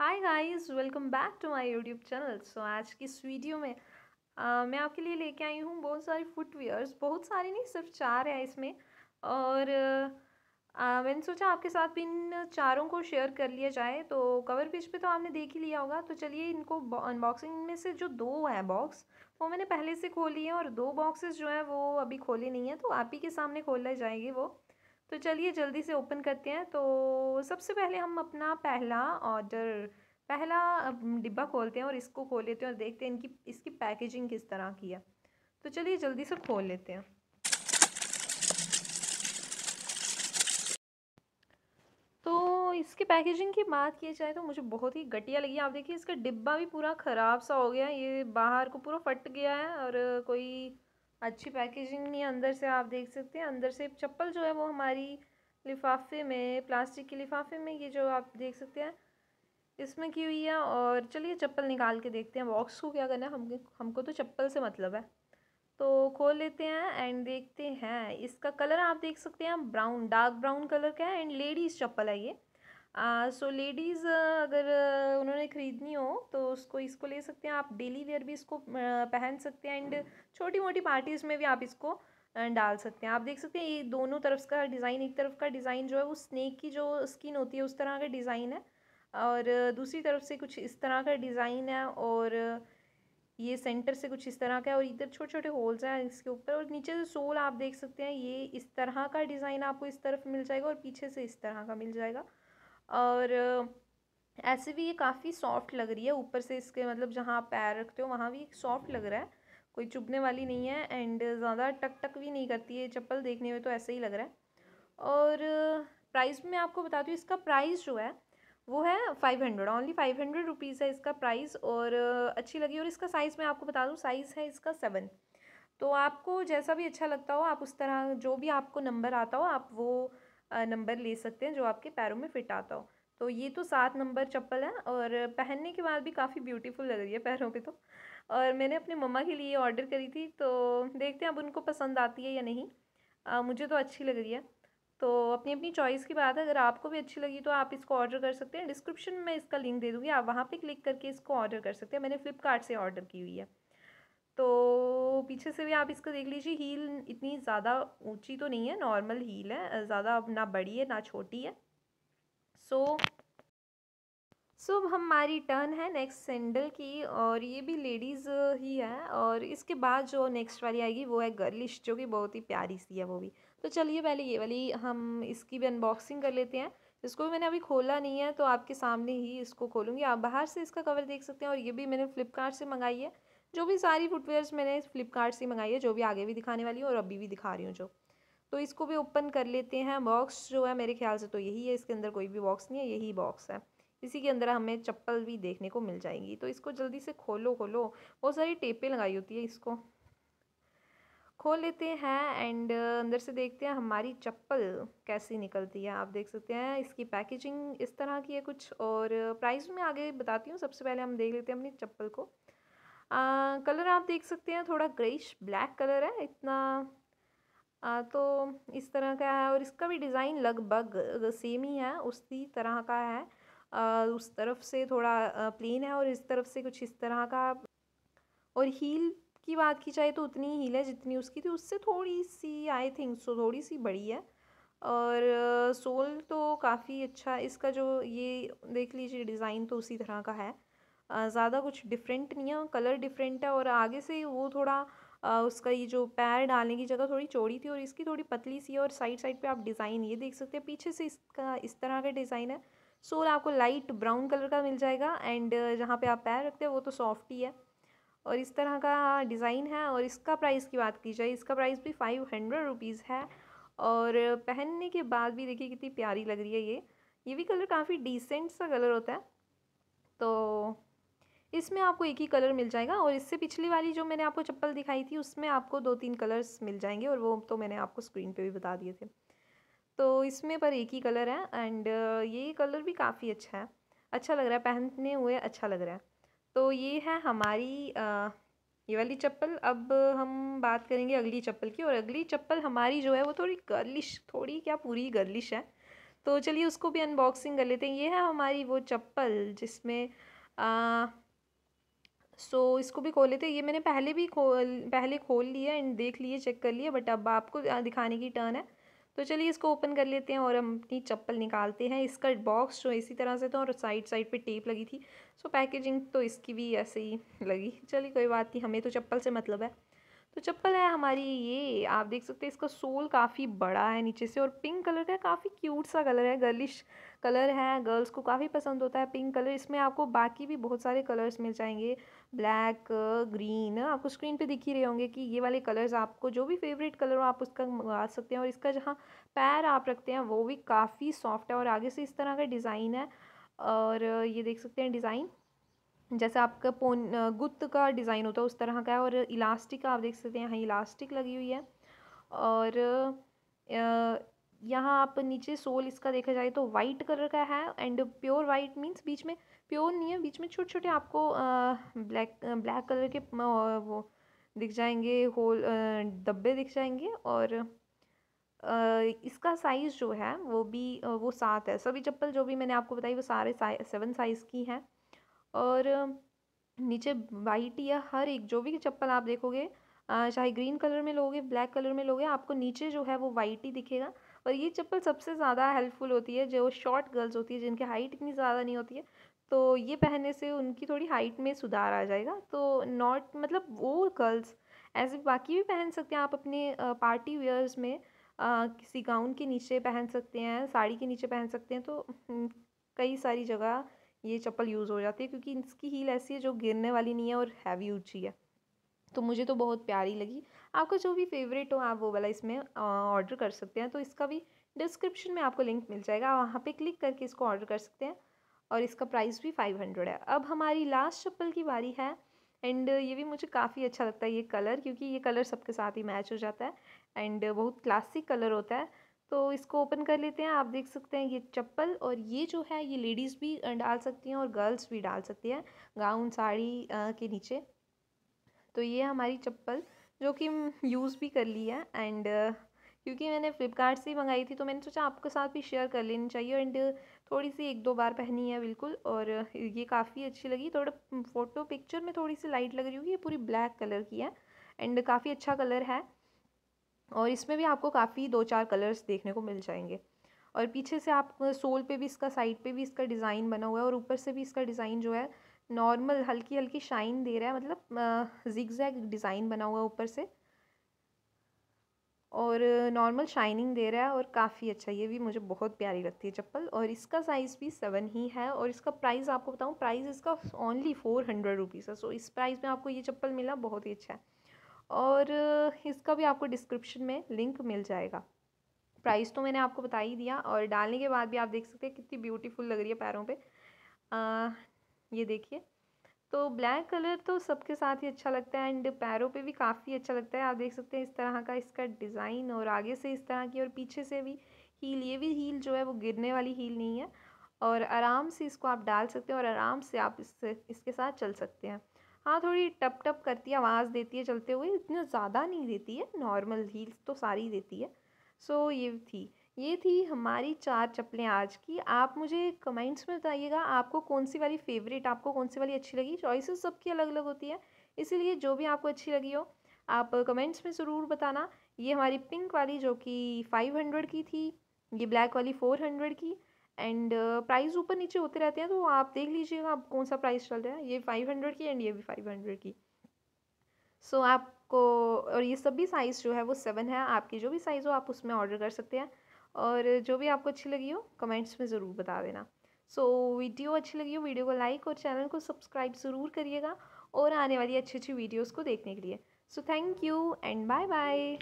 hi guys welcome back to my YouTube channel so आज की इस वीडियो में आ, मैं आपके लिए लेके आई हूँ बहुत सारे फुटवेयर्स बहुत सारी नहीं सिर्फ चार हैं इसमें और आ, मैंने सोचा आपके साथ भी इन चारों को शेयर कर लिया जाए तो कवर पेज पे तो आपने देख ही लिया होगा तो चलिए इनको अनबॉक्सिंग में से जो दो हैं बॉक्स वो मैंने पहले से खोली है और दो बॉक्सेस जो हैं वो अभी खोले नहीं हैं तो आप ही के सामने खोले जाएंगे वो तो चलिए जल्दी से ओपन करते हैं तो सबसे पहले हम अपना पहला ऑर्डर पहला डिब्बा खोलते हैं और इसको खोल लेते हैं और देखते हैं इनकी इसकी पैकेजिंग किस तरह की है तो चलिए जल्दी से खोल लेते हैं तो इसकी पैकेजिंग की बात की जाए तो मुझे बहुत ही घटिया लगी आप देखिए इसका डिब्बा भी पूरा ख़राब सा हो गया ये बाहर को पूरा फट गया है और कोई अच्छी पैकेजिंग है अंदर से आप देख सकते हैं अंदर से चप्पल जो है वो हमारी लिफाफे में प्लास्टिक के लिफाफे में ये जो आप देख सकते हैं इसमें की हुई है और चलिए चप्पल निकाल के देखते हैं बॉक्स को क्या करना है हम हमको तो चप्पल से मतलब है तो खोल लेते हैं एंड देखते हैं इसका कलर आप देख सकते हैं ब्राउन डार्क ब्राउन कलर का है एंड लेडीज़ चप्पल है ये so uh, ladies so uh, अगर uh, उन्होंने ख़रीदनी हो तो उसको इसको ले सकते हैं आप डेली वेयर भी इसको पहन सकते हैं एंड छोटी मोटी पार्टीज़ में भी आप इसको डाल सकते हैं आप देख सकते हैं ये दोनों तरफ का डिज़ाइन एक तरफ का डिज़ाइन जो है वो स्नेक की जो स्किन होती है उस तरह का डिज़ाइन है और दूसरी तरफ से कुछ इस तरह का डिज़ाइन है और ये सेंटर से कुछ इस तरह का है और इधर छोटे छोटे होल्स हैं इसके ऊपर और नीचे से सोल आप देख सकते हैं ये इस तरह का डिज़ाइन आपको इस तरफ मिल जाएगा और पीछे से इस तरह का मिल जाएगा और ऐसे भी ये काफ़ी सॉफ्ट लग रही है ऊपर से इसके मतलब जहाँ आप पैर रखते हो वहाँ भी सॉफ्ट लग रहा है कोई चुभने वाली नहीं है एंड ज़्यादा टक टक भी नहीं करती है चप्पल देखने में तो ऐसे ही लग रहा है और प्राइस में आपको बताती हूँ इसका प्राइस जो है वो है five hundred only five hundred rupees है इसका प्राइस और अच्छी लगी और इसका साइज़ मैं आपको बता दूँ साइज़ है इसका सेवन तो आपको जैसा भी अच्छा लगता हो आप उस तरह जो भी आपको नंबर आता हो आप वो नंबर ले सकते हैं जो आपके पैरों में फिट आता हो तो ये तो सात नंबर चप्पल है और पहनने के बाद भी काफ़ी ब्यूटीफुल लग रही है पैरों पे तो और मैंने अपने मम्मा के लिए ऑर्डर करी थी तो देखते हैं अब उनको पसंद आती है या नहीं आ, मुझे तो अच्छी लग रही है तो अपनी अपनी चॉइस की बात है अगर आपको भी अच्छी लगी तो आप इसको ऑर्डर कर सकते हैं डिस्क्रिप्शन में इसका लिंक दे दूँगी आप वहाँ पर क्लिक करके इसको ऑर्डर कर सकते हैं मैंने फ्लिपकार्ट से ऑर्डर की हुई है तो पीछे से भी आप इसको देख लीजिए हील इतनी ज़्यादा ऊंची तो नहीं है नॉर्मल हील है ज़्यादा ना बड़ी है ना छोटी है सो so, सो so, हमारी टर्न है नेक्स्ट सैंडल की और ये भी लेडीज़ ही है और इसके बाद जो नेक्स्ट वाली आएगी वो है गर्लिश जो कि बहुत ही प्यारी सी है वो भी तो चलिए पहले ये वाली हम इसकी भी अनबॉक्सिंग कर लेते हैं इसको भी मैंने अभी खोला नहीं है तो आपके सामने ही इसको खोलूँगी आप बाहर से इसका कवर देख सकते हैं और ये भी मैंने फ्लिपकार्ट से मंगाई है जो भी सारी फुटवेयर्स मैंने फ्लिपकार्ट से मंगाई है जो भी आगे भी दिखाने वाली हूँ और अभी भी दिखा रही हूँ जो तो इसको भी ओपन कर लेते हैं बॉक्स जो है मेरे ख्याल से तो यही है इसके अंदर कोई भी बॉक्स नहीं है यही बॉक्स है इसी के अंदर हमें चप्पल भी देखने को मिल जाएंगी तो इसको जल्दी से खोलो खोलो बहुत सारी टेपें लगाई होती है इसको खोल लेते हैं एंड अंदर से देखते हैं हमारी चप्पल कैसी निकलती है आप देख सकते हैं इसकी पैकेजिंग इस तरह की है कुछ और प्राइस में आगे बताती हूँ सबसे पहले हम देख लेते हैं अपनी चप्पल को आ, कलर आप देख सकते हैं थोड़ा ग्रेश ब्लैक कलर है इतना आ, तो इस तरह का है और इसका भी डिज़ाइन लगभग सेम ही है उसी तरह का है आ, उस तरफ से थोड़ा प्लेन है और इस तरफ से कुछ इस तरह का और हील की बात की जाए तो उतनी हील है जितनी उसकी थी उससे थोड़ी सी आई थिंक सो थोड़ी सी बड़ी है और सोल तो काफ़ी अच्छा इसका जो ये देख लीजिए डिज़ाइन तो उसी तरह का है ज़्यादा कुछ डिफरेंट नहीं है कलर डिफरेंट है और आगे से वो थोड़ा आ, उसका ये जो पैर डालने की जगह थोड़ी चौड़ी थी और इसकी थोड़ी पतली सी है और साइड साइड पे आप डिज़ाइन ये देख सकते हैं पीछे से इसका इस तरह का डिज़ाइन है सोल आपको लाइट ब्राउन कलर का मिल जाएगा एंड जहाँ पे आप पैर रखते हैं वो तो सॉफ्ट ही है और इस तरह का डिज़ाइन है और इसका प्राइस की बात की जाए इसका प्राइस भी फाइव हंड्रेड रुपीज़ है और पहनने के बाद भी देखिए कितनी प्यारी लग रही है ये ये भी कलर काफ़ी डिसेंट सा कलर होता है तो इसमें आपको एक ही कलर मिल जाएगा और इससे पिछली वाली जो मैंने आपको चप्पल दिखाई थी उसमें आपको दो तीन कलर्स मिल जाएंगे और वो तो मैंने आपको स्क्रीन पे भी बता दिए थे तो इसमें पर एक ही कलर है एंड ये कलर भी काफ़ी अच्छा है अच्छा लग रहा है पहनने हुए अच्छा लग रहा है तो ये है हमारी आ, ये वाली चप्पल अब हम बात करेंगे अगली चप्पल की और अगली चप्पल हमारी जो है वो थोड़ी गर्लिश थोड़ी क्या पूरी गर्लिश है तो चलिए उसको भी अनबॉक्सिंग कर लेते हैं ये है हमारी वो चप्पल जिसमें सो so, इसको भी खोल लेते हैं ये मैंने पहले भी खोल पहले खोल लिया एंड देख लिए चेक कर लिया बट अब आपको दिखाने की टर्न है तो चलिए इसको ओपन कर लेते हैं और हम अपनी चप्पल निकालते हैं इसका बॉक्स जो इसी तरह से था और साइड साइड पे टेप लगी थी सो पैकेजिंग तो इसकी भी ऐसे ही लगी चलिए कोई बात नहीं हमें तो चप्पल से मतलब है तो चप्पल है हमारी ये आप देख सकते हैं इसका सोल काफ़ी बड़ा है नीचे से और पिंक कलर का काफ़ी क्यूट सा कलर है गर्लिश कलर है गर्ल्स को काफ़ी पसंद होता है पिंक कलर इसमें आपको बाकी भी बहुत सारे कलर्स मिल जाएंगे ब्लैक ग्रीन आपको स्क्रीन पे दिख ही रहे होंगे कि ये वाले कलर्स आपको जो भी फेवरेट कलर हो आप उसका मंगवा सकते हैं और इसका जहाँ पैर आप रखते हैं वो भी काफ़ी सॉफ्ट है और आगे से इस तरह का डिज़ाइन है और ये देख सकते हैं डिज़ाइन जैसे आपका पोन गुत्त का डिज़ाइन होता है उस तरह का है और इलास्टिक आप देख सकते हैं यहाँ इलास्टिक लगी हुई है और यहाँ आप नीचे सोल इसका देखा जाए तो वाइट कलर का है एंड प्योर वाइट मींस बीच में प्योर नहीं है बीच में छोटे छोटे आपको ब्लैक ब्लैक कलर के वो दिख जाएंगे होल डब्बे दिख जाएंगे और इसका साइज़ जो है वो भी वो सात है सभी चप्पल जो भी मैंने आपको बताई वो सारे साइ सेवन साइज़ की हैं और नीचे वाइट या हर एक जो भी चप्पल आप देखोगे चाहे ग्रीन कलर में लोगे ब्लैक कलर में लोगे आपको नीचे जो है वो वाइट ही दिखेगा और ये चप्पल सबसे ज़्यादा हेल्पफुल होती है जो शॉर्ट गर्ल्स होती है जिनकी हाइट इतनी ज़्यादा नहीं होती है तो ये पहनने से उनकी थोड़ी हाइट में सुधार आ जाएगा तो नॉट मतलब वो गर्ल्स ऐसे बाकी भी पहन सकते हैं आप अपने पार्टी वेयर्स में आ, किसी गाउन के नीचे पहन सकते हैं साड़ी के नीचे पहन सकते हैं तो हम्म, कई सारी जगह ये चप्पल यूज़ हो जाती है क्योंकि इसकी हील ऐसी है जो गिरने वाली नहीं है और हैवी ऊँची है तो मुझे तो बहुत प्यारी लगी आपका जो भी फेवरेट हो आप वो वाला इसमें ऑर्डर कर सकते हैं तो इसका भी डिस्क्रिप्शन में आपको लिंक मिल जाएगा वहाँ पे क्लिक करके इसको ऑर्डर कर सकते हैं और इसका प्राइस भी फाइव हंड्रेड है अब हमारी लास्ट चप्पल की बारी है एंड ये भी मुझे काफ़ी अच्छा लगता है ये कलर क्योंकि ये कलर सबके साथ ही मैच हो जाता है एंड बहुत क्लासिक कलर होता है तो इसको ओपन कर लेते हैं आप देख सकते हैं ये चप्पल और ये जो है ये लेडीज़ भी डाल सकती हैं और गर्ल्स भी डाल सकती हैं गाउन साड़ी के नीचे तो ये हमारी चप्पल जो कि यूज़ भी कर ली है एंड क्योंकि मैंने फ्लिपकार्ट से ही मंगाई थी तो मैंने सोचा आपके साथ भी शेयर कर लेनी चाहिए एंड थोड़ी सी एक दो बार पहनी है बिल्कुल और ये काफ़ी अच्छी लगी थोड़ा फ़ोटो पिक्चर में थोड़ी सी लाइट लग रही होगी ये पूरी ब्लैक कलर की है एंड काफ़ी अच्छा कलर है और इसमें भी आपको काफ़ी दो चार कलर्स देखने को मिल जाएंगे और पीछे से आप सोल पे भी इसका साइड पे भी इसका डिज़ाइन बना हुआ है और ऊपर से भी इसका डिज़ाइन जो है नॉर्मल हल्की हल्की शाइन दे रहा है मतलब जिग जैग डिज़ाइन बना हुआ है ऊपर से और नॉर्मल शाइनिंग दे रहा है और काफ़ी अच्छा ये भी मुझे बहुत प्यारी लगती है चप्पल और इसका साइज़ भी सेवन ही है और इसका प्राइस आपको बताऊँ प्राइस इसका ओनली फोर हंड्रेड रुपीज़ है सो इस प्राइस में आपको ये चप्पल मिला बहुत ही अच्छा है और इसका भी आपको डिस्क्रिप्शन में लिंक मिल जाएगा प्राइस तो मैंने आपको बता ही दिया और डालने के बाद भी आप देख सकते हैं कितनी ब्यूटीफुल लग रही है पैरों पे आ, ये देखिए तो ब्लैक कलर तो सबके साथ ही अच्छा लगता है एंड पैरों पे भी काफ़ी अच्छा लगता है आप देख सकते हैं इस तरह का इसका डिज़ाइन और आगे से इस तरह की और पीछे से भी हील ये भी हील जो है वो गिरने वाली हील नहीं है और आराम से इसको आप डाल सकते हैं और आराम से आप इससे इसके साथ चल सकते हैं हाँ थोड़ी टप टप करती है आवाज़ देती है चलते हुए इतना ज़्यादा नहीं देती है नॉर्मल हील्स तो सारी देती है सो so, ये थी ये थी हमारी चार चप्पलें आज की आप मुझे कमेंट्स में बताइएगा आपको कौन सी वाली फेवरेट आपको कौन सी वाली अच्छी लगी चॉइसेस सबकी अलग अलग होती है इसीलिए जो भी आपको अच्छी लगी हो आप कमेंट्स में ज़रूर बताना ये हमारी पिंक वाली जो कि फाइव हंड्रेड की थी ये ब्लैक वाली फ़ोर हंड्रेड की एंड प्राइस ऊपर नीचे होते रहते हैं तो आप देख लीजिएगा आप कौन सा प्राइस चल रहा है ये फाइव हंड्रेड की एंड ये भी फाइव हंड्रेड की सो so, आपको और ये सभी साइज़ जो है वो सेवन है आपकी जो भी साइज़ हो आप उसमें ऑर्डर कर सकते हैं और जो भी आपको अच्छी लगी हो कमेंट्स में ज़रूर बता देना सो so, वीडियो अच्छी लगी हो वीडियो को लाइक और चैनल को सब्सक्राइब ज़रूर करिएगा और आने वाली अच्छी अच्छी वीडियोज़ को देखने के लिए so thank you and bye bye